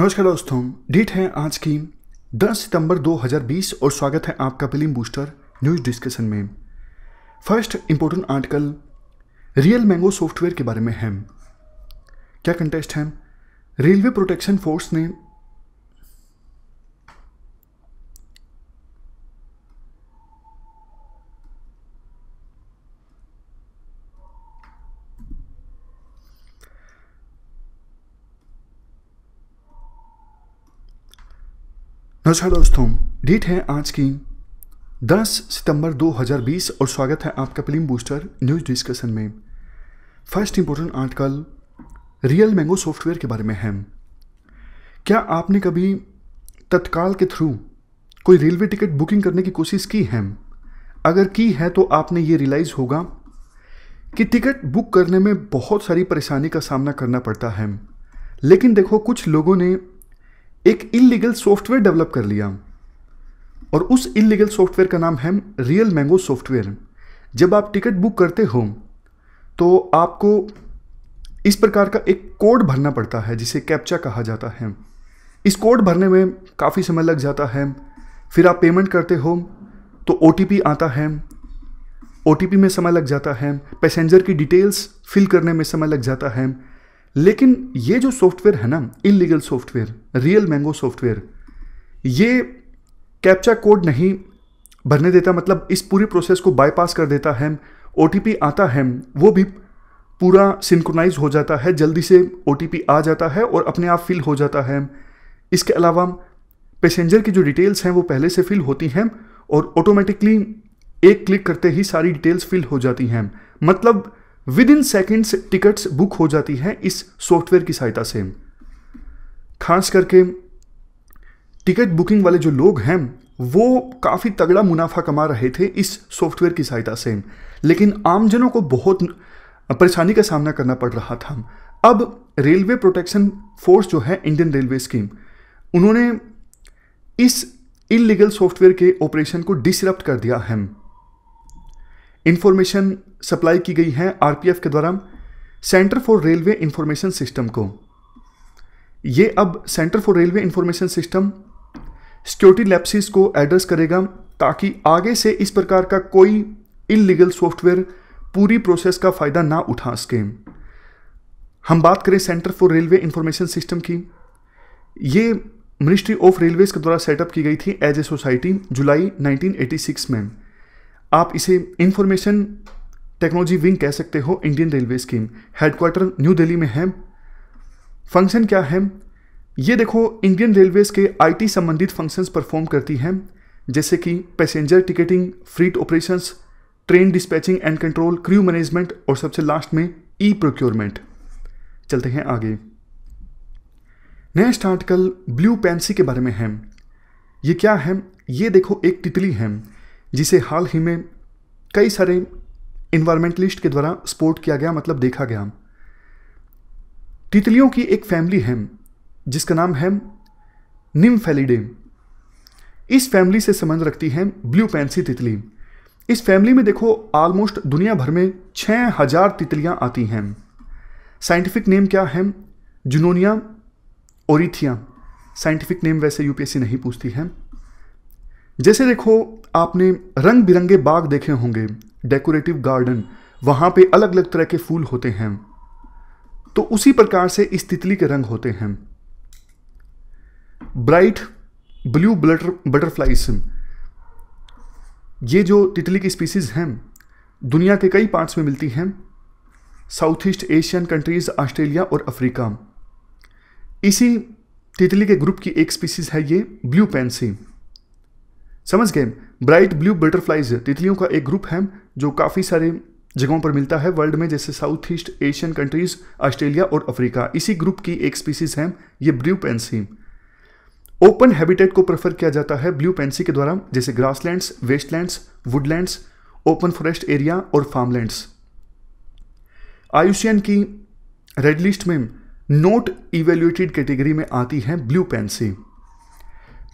नमस्कार दोस्तों डेट है आज की 10 सितंबर 2020 और स्वागत है आपका फिल्म बूस्टर न्यूज डिस्कशन में first important article real mango software के बारे में है क्या कंटेस्ट है रेलवे प्रोटेक्शन फोर्स ने नमस्कार दोस्तों डेट है आज की 10 सितंबर 2020 और स्वागत है आपका फिल्म बूस्टर न्यूज डिस्कशन में first important article real mango software के बारे में है क्या आपने कभी तत्काल के थ्रू कोई रेलवे टिकट बुकिंग करने की कोशिश की है अगर की है तो आपने ये रियलाइज़ होगा कि टिकट बुक करने में बहुत सारी परेशानी का सामना करना पड़ता है लेकिन देखो कुछ लोगों ने एक इलीगल सॉफ्टवेयर डेवलप कर लिया और उस इलीगल सॉफ्टवेयर का नाम है रियल मैंगो सॉफ्टवेयर जब आप टिकट बुक करते हो तो आपको इस प्रकार का एक कोड भरना पड़ता है जिसे कैप्चा कहा जाता है इस कोड भरने में काफ़ी समय लग जाता है फिर आप पेमेंट करते हो तो ओ आता है ओ में समय लग जाता है पैसेंजर की डिटेल्स फिल करने में समय लग जाता है लेकिन ये जो सॉफ्टवेयर है ना illegal software real mango software ये कैप्चा कोड नहीं भरने देता मतलब इस पूरी प्रोसेस को बाईपास कर देता है ओ आता है वो भी पूरा सिंक्रोनाइज हो जाता है जल्दी से ओ आ जाता है और अपने आप फिल हो जाता है इसके अलावा पैसेंजर की जो डिटेल्स हैं वो पहले से फिल होती हैं और ऑटोमेटिकली एक क्लिक करते ही सारी डिटेल्स फिल हो जाती हैं मतलब within seconds tickets book हो जाती हैं इस सॉफ्टवेयर की सहायता से खास करके टिकट बुकिंग वाले जो लोग हैं वो काफ़ी तगड़ा मुनाफा कमा रहे थे इस सॉफ्टवेयर की सहायता से लेकिन आमजनों को बहुत परेशानी का सामना करना पड़ रहा था अब रेलवे प्रोटेक्शन फोर्स जो है इंडियन रेलवे स्कीम उन्होंने इस इलीगल सॉफ्टवेयर के ऑपरेशन को डिसरप्ट कर दिया है इंफॉर्मेशन सप्लाई की गई हैं आरपीएफ के द्वारा centre for railway information system को ये अब centre for railway information system security lapses को एड्रेस करेगा ताकि आगे से इस प्रकार का कोई इलीगल सॉफ्टवेयर पूरी प्रोसेस का फ़ायदा ना उठा सके हम बात करें centre for railway information system की ये मिनिस्ट्री ऑफ रेलवे के द्वारा सेटअप की गई थी एज ए सोसाइटी जुलाई 1986 में आप इसे इंफॉर्मेशन टेक्नोलॉजी विंग कह सकते हो Indian railway scheme headquarter new Delhi में है फंक्शन क्या है ये देखो इंडियन रेलवेज़ के आईटी संबंधित फंक्शंस परफॉर्म करती हैं जैसे कि passenger ticketing freight operations train dispatching and control crew management और सबसे लास्ट में ई प्रोक्योरमेंट चलते हैं आगे नेक्स्ट आर्टिकल ब्लू पेंसी के बारे में है ये क्या है ये देखो एक तितली है जिसे हाल ही में कई सारे इन्वायरमेंटलिस्ट के द्वारा सपोर्ट किया गया मतलब देखा गया तितलियों की एक फैमिली है जिसका नाम है निम इस फैमिली से संबंध रखती है ब्लू पेंसी तितली इस फैमिली में देखो ऑलमोस्ट दुनिया भर में छः हजार तितलियाँ आती हैं साइंटिफिक नेम क्या है जुनोनिया ओरिथिया साइंटिफिक नेम वैसे यूपीएससी नहीं पूछती है जैसे देखो आपने रंग बिरंगे बाग देखे होंगे डेकोरेटिव गार्डन वहाँ पे अलग अलग तरह के फूल होते हैं तो उसी प्रकार से इस तितली के रंग होते हैं ब्राइट ब्लू बटर बटरफ्लाइज ये जो तितली की स्पीसीज़ हैं दुनिया के कई पार्ट्स में मिलती हैं south east Asian countries Australia और अफ्रीका इसी तितली के ग्रुप की एक स्पीसीज़ है ये ब्लू पेंसी समझ गए ब्राइट ब्लू बटरफ्लाइज तितलियों का एक ग्रुप है जो काफ़ी सारे जगहों पर मिलता है वर्ल्ड में जैसे south east Asian countries Australia और अफ्रीका इसी ग्रुप की एक स्पीसीज है ये ब्लू पेंसी ओपन हैबिटेट को प्रेफर किया जाता है ब्लू पेंसी के द्वारा जैसे grasslands wastelands woodlands open forest area और फार्मलैंड्स आयुषियन की रेड लिस्ट में नोट इवेल्युएटेड कैटेगरी में आती है ब्लू पेंसी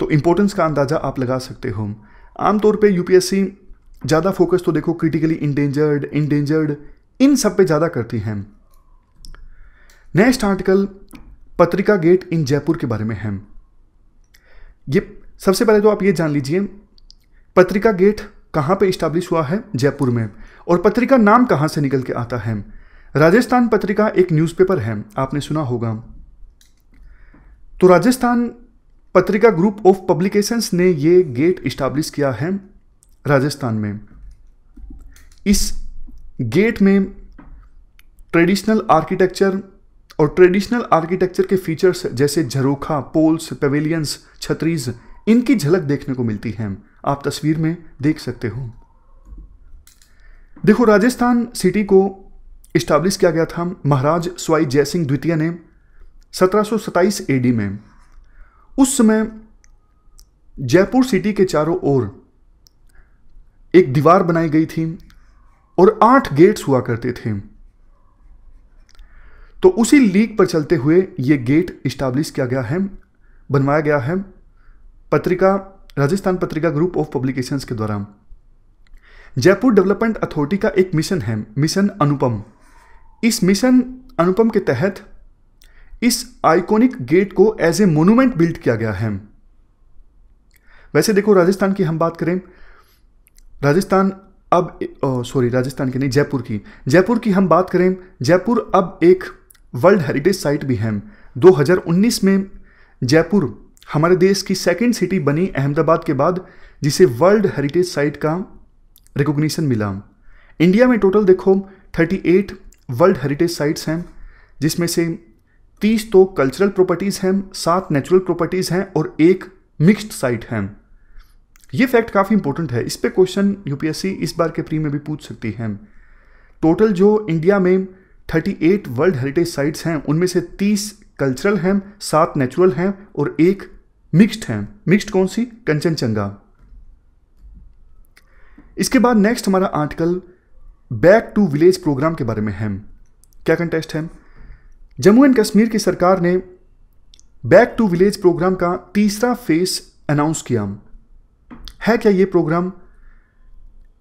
तो इंपॉर्टेंस का अंदाज़ा आप लगा सकते हो आमतौर पे यूपीएससी ज़्यादा फोकस तो देखो क्रिटिकली इंडेंजर्ड इंडेंजर्ड इन सब पे ज़्यादा करती हैं next article Patrika gate in Jaipur के बारे में है ये सबसे पहले तो आप ये जान लीजिए पत्रिका गेट कहाँ पे इस्टेब्लिश हुआ है जयपुर में और पत्रिका नाम कहाँ से निकल के आता है राजस्थान पत्रिका एक न्यूज़पेपर है आपने सुना होगा तो राजस्थान पत्रिका ग्रुप ऑफ पब्लिकेशंस ने ये गेट इस्टेब्लिश किया है राजस्थान में इस गेट में ट्रेडिशनल आर्किटेक्चर और ट्रेडिशनल आर्किटेक्चर के फीचर्स जैसे झरोखा पोल्स पवेलियंस छतरीज इनकी झलक देखने को मिलती है आप तस्वीर में देख सकते हो देखो राजस्थान सिटी को इस्टाब्लिश किया गया था महाराज स्वाई जयसिंह द्वितीय ने सत्रह एडी में उस समय जयपुर सिटी के चारों ओर एक दीवार बनाई गई थी और आठ गेट्स हुआ करते थे तो उसी लीग पर चलते हुए यह गेट इस्टाब्लिश किया गया है बनवाया गया है पत्रिका राजस्थान पत्रिका ग्रुप ऑफ पब्लिकेशंस के द्वारा जयपुर डेवलपमेंट अथॉरिटी का एक मिशन है मिशन अनुपम इस मिशन अनुपम के तहत इस आइकॉनिक गेट को एज ए मोन्यूमेंट बिल्ड किया गया है वैसे देखो राजस्थान की हम बात करें राजस्थान अब सॉरी राजस्थान की नहीं जयपुर की जयपुर की हम बात करें जयपुर अब एक वर्ल्ड हेरिटेज साइट भी है 2019 में जयपुर हमारे देश की सेकेंड सिटी बनी अहमदाबाद के बाद जिसे वर्ल्ड हेरिटेज साइट का रिकोगशन मिला इंडिया में टोटल देखो 38 वर्ल्ड हेरिटेज साइट्स हैं जिसमें से 30 तो कल्चरल प्रॉपर्टीज़ हैं सात नेचुरल प्रॉपर्टीज़ हैं और एक मिक्स्ड साइट हैं ये फैक्ट काफ़ी इंपॉर्टेंट है इस पर क्वेश्चन यूपीएससी इस बार के प्री में भी पूछ सकती है टोटल जो इंडिया में 38 वर्ल्ड हेरिटेज साइट्स हैं उनमें से 30 कल्चरल हैं सात नेचुरल हैं और एक मिक्स्ड हैं मिक्स्ड कौन सी कंचनचंगा इसके बाद नेक्स्ट हमारा article back to village programme के बारे में है क्या कंटेस्ट है जम्मू एंड कश्मीर की सरकार ने बैक टू विलेज प्रोग्राम का तीसरा फेस अनाउंस किया है क्या ये प्रोग्राम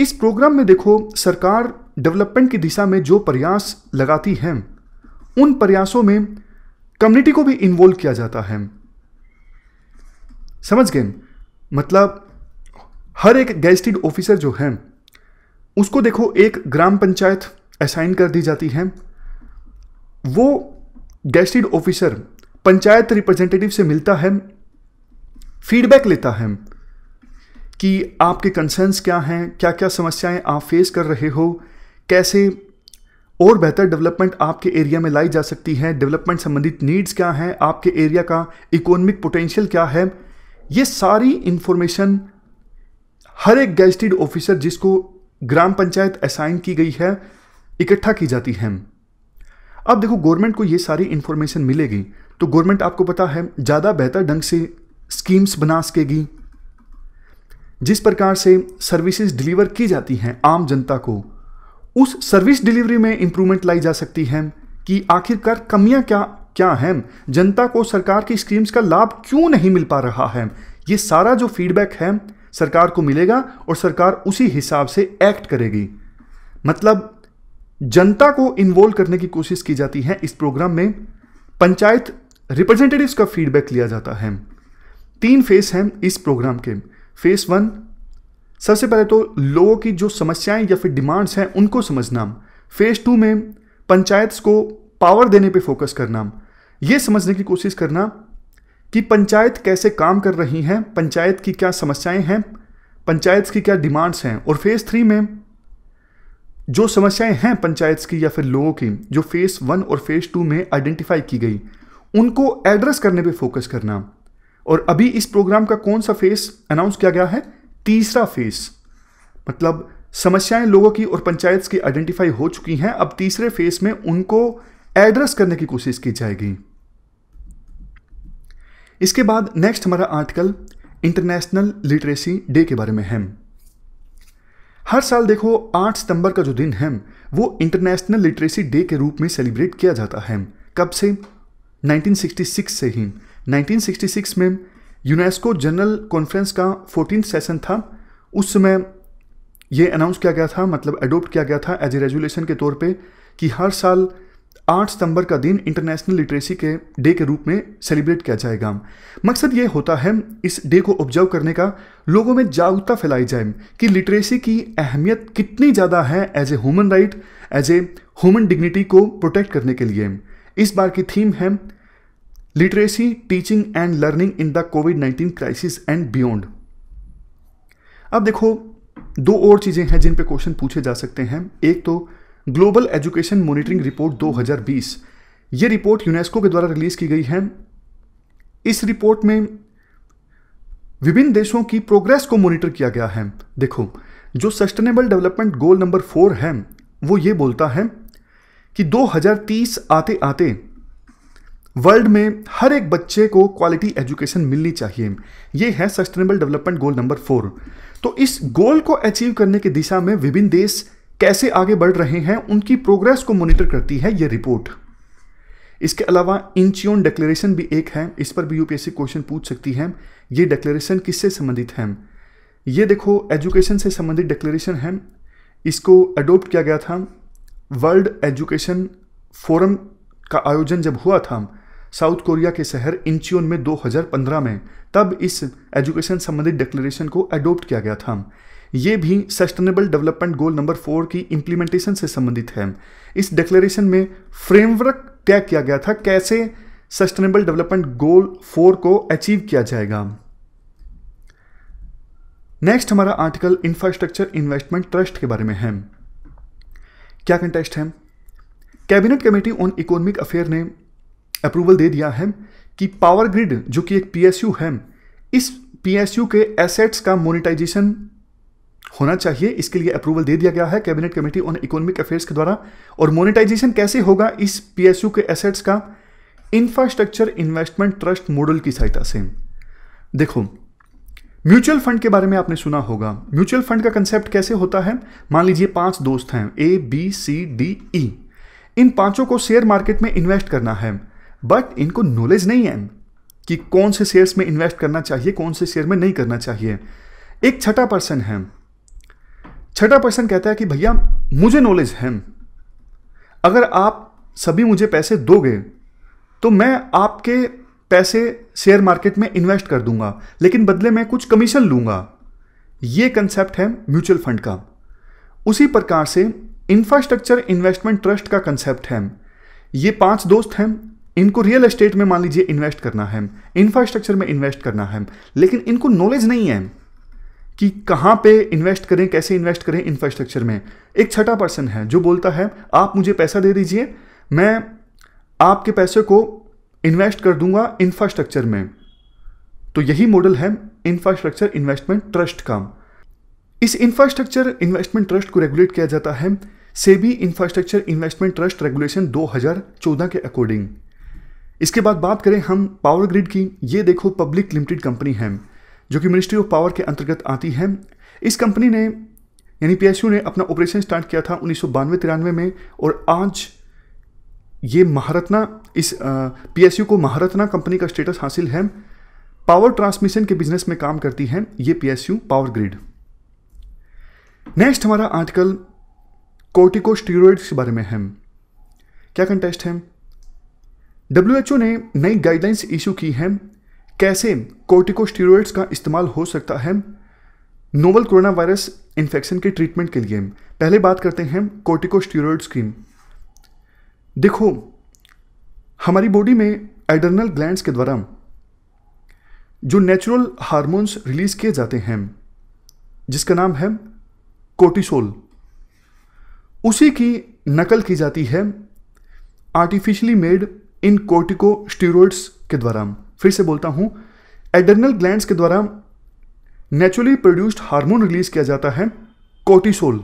इस प्रोग्राम में देखो सरकार डेवलपमेंट की दिशा में जो प्रयास लगाती है उन प्रयासों में कम्युनिटी को भी इन्वॉल्व किया जाता है समझ गए मतलब हर एक गैस्टेड ऑफिसर जो है उसको देखो एक ग्राम पंचायत असाइन कर दी जाती है वो गेस्टेड ऑफिसर पंचायत रिप्रेजेंटेटिव से मिलता है फीडबैक लेता है कि आपके कंसर्न्स क्या हैं क्या क्या समस्याएं आप फेस कर रहे हो कैसे और बेहतर डेवलपमेंट आपके एरिया में लाई जा सकती है डेवलपमेंट संबंधित नीड्स क्या हैं आपके एरिया का इकोनॉमिक पोटेंशियल क्या है ये सारी इन्फॉर्मेशन हर एक गेजटेड ऑफिसर जिसको ग्राम पंचायत असाइन की गई है इकट्ठा की जाती है अब देखो गवर्नमेंट को ये सारी इन्फॉर्मेशन मिलेगी तो गवर्नमेंट आपको पता है ज़्यादा बेहतर ढंग से स्कीम्स बना सकेगी जिस प्रकार से सर्विसेज डिलीवर की जाती हैं आम जनता को उस सर्विस डिलीवरी में इम्प्रूवमेंट लाई जा सकती है कि आखिरकार कमियां क्या क्या हैं जनता को सरकार की स्कीम्स का लाभ क्यों नहीं मिल पा रहा है ये सारा जो फीडबैक है सरकार को मिलेगा और सरकार उसी हिसाब से एक्ट करेगी मतलब जनता को इन्वॉल्व करने की कोशिश की जाती है इस प्रोग्राम में पंचायत रिप्रेजेंटेटिव्स का फीडबैक लिया जाता है तीन फेस हैं इस प्रोग्राम के फेस वन सबसे पहले तो लोगों की जो समस्याएं या फिर डिमांड्स हैं उनको समझना फेज टू में पंचायत को पावर देने पे फोकस करना ये समझने की कोशिश करना कि पंचायत कैसे काम कर रही हैं पंचायत की क्या समस्याएं हैं पंचायत की क्या डिमांड्स हैं और फेज़ थ्री में जो समस्याएं हैं पंचायत की या फिर लोगों की जो फेज़ वन और फेज़ टू में आइडेंटिफाई की गई उनको एड्रेस करने पे फोकस करना और अभी इस प्रोग्राम का कौन सा फेस अनाउंस किया गया है तीसरा फेस मतलब समस्याएं लोगों की और पंचायत की आइडेंटिफाई हो चुकी हैं अब तीसरे फेस में उनको एड्रेस करने की कोशिश की जाएगी इसके बाद नेक्स्ट हमारा आर्टिकल इंटरनेशनल लिटरेसी डे के बारे में है हर साल देखो 8 सितंबर का जो दिन है वो इंटरनेशनल लिटरेसी डे के रूप में सेलिब्रेट किया जाता है कब से 1966 से ही 1966 में यूनेस्को जनरल कॉन्फ्रेंस का फोर्टीन सेशन था उस समय ये अनाउंस किया गया था मतलब एडोप्ट किया गया था एज ए रेजुलेशन के तौर पे कि हर साल 8 सितंबर का दिन इंटरनेशनल लिटरेसी के डे के रूप में सेलिब्रेट किया जाएगा मकसद ये होता है इस डे को ऑब्जर्व करने का लोगों में जागरूकता फैलाई जाए कि लिटरेसी की अहमियत कितनी ज़्यादा है as a human right as a human dignity को प्रोटेक्ट करने के लिए इस बार की थीम है literacy teaching and learning in the covid nineteen crisis and beyond अब देखो दो और चीज़ें हैं जिन पे क्वेश्चन पूछे जा सकते हैं एक तो ग्लोबल एजुकेशन मॉनिटरिंग रिपोर्ट 2020 ये रिपोर्ट यूनेस्को के द्वारा रिलीज़ की गई है इस रिपोर्ट में विभिन्न देशों की प्रोग्रेस को मॉनिटर किया गया है देखो जो sustainable development goal number four है वो ये बोलता है कि 2030 आते आते वर्ल्ड में हर एक बच्चे को क्वालिटी एजुकेशन मिलनी चाहिए ये है sustainable development goal number four तो इस गोल को अचीव करने की दिशा में विभिन्न देश कैसे आगे बढ़ रहे हैं उनकी प्रोग्रेस को मॉनिटर करती है ये रिपोर्ट इसके अलावा इंचियोन डिक्लेरेशन भी एक है इस पर भी यूपीएससी क्वेश्चन पूछ सकती है ये डिक्लेरेशन किससे संबंधित है ये देखो एजुकेशन से संबंधित डिक्लेरेशन है इसको अडोप्ट किया गया था वर्ल्ड एजुकेशन फोरम का आयोजन जब हुआ था साउथ कोरिया के शहर इंचियोन में 2015 में तब इस एजुकेशन संबंधित डिक्लेरेशन को अडोप्ट किया गया था ये भी sustainable development goal number four की इम्प्लीमेंटेशन से संबंधित है इस डिक्लेरेशन में फ्रेमवर्क तय किया गया था कैसे सस्टेनेबल डेवलपमेंट गोल फोर को अचीव किया जाएगा नेक्स्ट हमारा आर्टिकल इंफ्रास्ट्रक्चर इन्वेस्टमेंट ट्रस्ट के बारे में है क्या कंटेस्ट है cabinet committee on economic affair ने अप्रूवल दे दिया है कि पावर ग्रिड जो कि एक पीएसयू है इस पीएसयू के एसेट्स का मोनिटाइजेशन होना चाहिए इसके लिए अप्रूवल दे दिया गया है cabinet committee on economic affairs के द्वारा और मोनिटाइजेशन कैसे होगा इस पीएसयू के एसेट्स का इंफ्रास्ट्रक्चर इन्वेस्टमेंट ट्रस्ट मॉडल की सहायता से देखो म्यूचुअल फंड के बारे में आपने सुना होगा म्यूचुअल फंड का कंसेप्ट कैसे होता है मान लीजिए पांच दोस्त हैं A B C D E इन पांचों को शेयर मार्केट में इन्वेस्ट करना है बट इनको नॉलेज नहीं है कि कौन से शेयर्स में इन्वेस्ट करना चाहिए कौन से शेयर में नहीं करना चाहिए एक छठा पर्सन है छठा पर्सन कहता है कि भैया मुझे नॉलेज है अगर आप सभी मुझे पैसे दोगे तो मैं आपके पैसे शेयर मार्केट में इन्वेस्ट कर दूंगा लेकिन बदले में कुछ कमीशन लूंगा ये कंसेप्ट है म्यूचुअल फंड का उसी प्रकार से इंफ्रास्ट्रक्चर इन्वेस्टमेंट ट्रस्ट का कंसेप्ट है ये पांच दोस्त हैं इनको रियल एस्टेट में मान लीजिए इन्वेस्ट करना है इंफ्रास्ट्रक्चर में इन्वेस्ट करना है लेकिन इनको नॉलेज नहीं है कि कहाँ पे इन्वेस्ट करें कैसे इन्वेस्ट करें इंफ्रास्ट्रक्चर में एक छठा पर्सन है जो बोलता है आप मुझे पैसा दे दीजिए मैं आपके पैसे को इन्वेस्ट कर दूंगा इंफ्रास्ट्रक्चर में तो यही मॉडल है इंफ्रास्ट्रक्चर इन्वेस्टमेंट ट्रस्ट का इस इंफ्रास्ट्रक्चर इन्वेस्टमेंट ट्रस्ट को रेगुलेट किया जाता है SEBI infrastructure investment trust regulation 2014 के अकॉर्डिंग इसके बाद बात करें हम पावर ग्रिड की ये देखो पब्लिक लिमिटेड कंपनी है जो कि मिनिस्ट्री ऑफ पावर के अंतर्गत आती है इस कंपनी ने यानी पी ने अपना ऑपरेशन स्टार्ट किया था उन्नीस सौ में और आज ये महारत्ना इस पी को महारत्ना कंपनी का स्टेटस हासिल है पावर ट्रांसमिशन के बिजनेस में काम करती है ये पी पावर ग्रिड नेक्स्ट हमारा आर्टिकल कोर्टिको स्टीरोड्स के बारे में है क्या कंटेस्ट है डब्ल्यू ने नई गाइडलाइंस इशू की हैं कैसे कोर्टिकोस्टीरोइड्स का इस्तेमाल हो सकता है नोवल कोरोना वायरस इन्फेक्शन के ट्रीटमेंट के लिए पहले बात करते हैं कोर्टिकोस्टीरोइड्स की देखो हमारी बॉडी में एडर्नल ग्लैंड्स के द्वारा जो नेचुरल हार्मोन्स रिलीज किए जाते हैं जिसका नाम है कोर्टिसोल उसी की नकल की जाती है artificially made in corticosteroids के द्वारा फिर से बोलता हूं एडर्नल ग्लैंड के द्वारा नेचुरली प्रोड्यूस्ड हार्मोन रिलीज किया जाता है कोर्टिसोल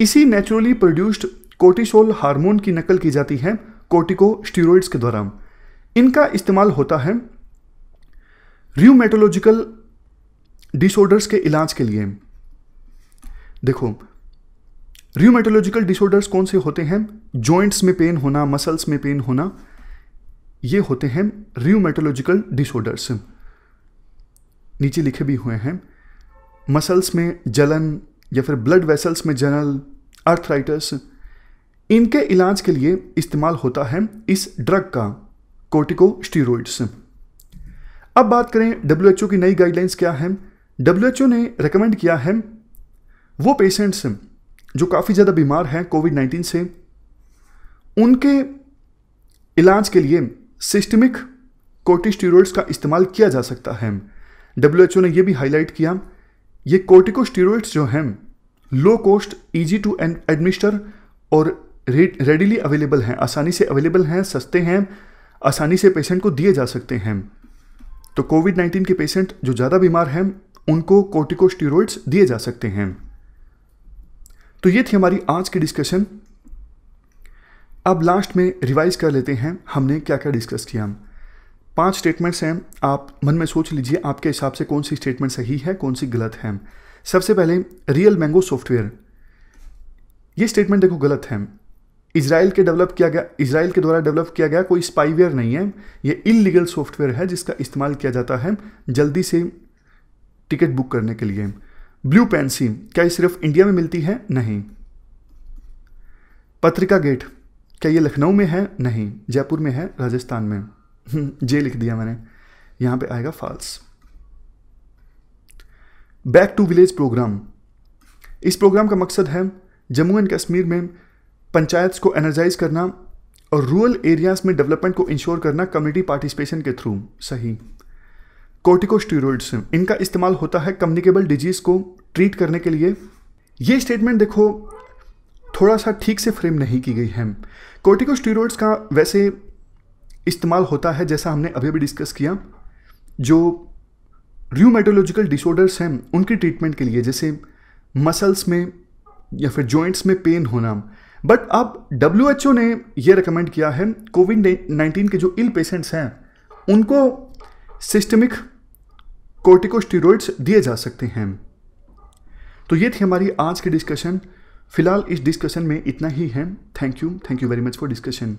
इसी नेचुरली प्रोड्यूस्ड कोर्टिसोल हार्मोन की नकल की जाती है कोर्टिको स्टीरोइड्स के द्वारा इनका इस्तेमाल होता है र्यूमेटोलॉजिकल डिसऑर्डर्स के इलाज के लिए देखो र्यूमेटोलॉजिकल डिसऑर्डर्स कौन से होते हैं जॉइंट्स में पेन होना मसल्स में पेन होना ये होते हैं रियोमेटोलॉजिकल डिसऑर्डर्स नीचे लिखे भी हुए हैं मसल्स में जलन या फिर ब्लड वेसल्स में जलन अर्थराइटस इनके इलाज के लिए इस्तेमाल होता है इस ड्रग का कोटिको स्टीरोइड्स अब बात करें डब्ल्यू की नई गाइडलाइंस क्या है डब्ल्यू ने रिकमेंड किया है वो पेशेंट्स जो काफ़ी ज़्यादा बीमार हैं कोविड नाइन्टीन से उनके इलाज के लिए सिस्टमिक कोर्टिस्टीरोड्स का इस्तेमाल किया जा सकता है डब्ल्यू ने यह भी हाईलाइट किया ये कोर्टिकोस्टीरोड्स जो हैं low cost easy to administer और रेडीली अवेलेबल हैं आसानी से अवेलेबल हैं सस्ते हैं आसानी से पेशेंट को दिए जा सकते हैं तो कोविड नाइन्टीन के पेशेंट जो ज़्यादा बीमार हैं उनको कोर्टिकोस्टीरोड्स दिए जा सकते हैं तो ये थी हमारी आज की डिस्कशन अब लास्ट में रिवाइज कर लेते हैं हमने क्या क्या डिस्कस किया हम पांच स्टेटमेंट्स हैं आप मन में सोच लीजिए आपके हिसाब से कौन सी स्टेटमेंट सही है कौन सी गलत है सबसे पहले रियल मैंगो सॉफ्टवेयर ये स्टेटमेंट देखो गलत है इसराइल के डेवलप किया गया इसराइल के द्वारा डेवलप किया गया कोई स्पाईवेयर नहीं है ये इलीगल सॉफ्टवेयर है जिसका इस्तेमाल किया जाता है जल्दी से टिकट बुक करने के लिए ब्लू पेंसी क्या ये सिर्फ इंडिया में मिलती है नहीं पत्रिका गेट क्या ये लखनऊ में है नहीं जयपुर में है राजस्थान में हम्म, जे लिख दिया मैंने यहां पे आएगा false back to village programme इस प्रोग्राम का मकसद है जम्मू एंड कश्मीर में पंचायत को एनर्जाइज करना और रूरल एरियाज़ में डेवलपमेंट को इंश्योर करना कम्युनिटी पार्टिसिपेशन के थ्रू सही कोर्टिकोस्टीरोइड्स इनका इस्तेमाल होता है कम्युनिकेबल डिजीज़ को ट्रीट करने के लिए ये स्टेटमेंट देखो थोड़ा सा ठीक से फ्रेम नहीं की गई है कोर्टिकोस्टीरोइड्स का वैसे इस्तेमाल होता है जैसा हमने अभी अभी डिस्कस किया जो र्यूमेटोलॉजिकल डिसऑर्डर्स हैं उनकी ट्रीटमेंट के लिए जैसे मसल्स में या फिर जॉइंट्स में पेन होना बट अब डब्ल्यू ने यह रिकमेंड किया है कोविड नाइन्टीन के जो इल पेशेंट्स हैं उनको सिस्टमिक कोर्टिकोस्टीरोइड्स दिए जा सकते हैं तो ये थी हमारी आज की डिस्कशन फिलहाल इस डिस्कशन में इतना ही है thank you thank you very much for discussion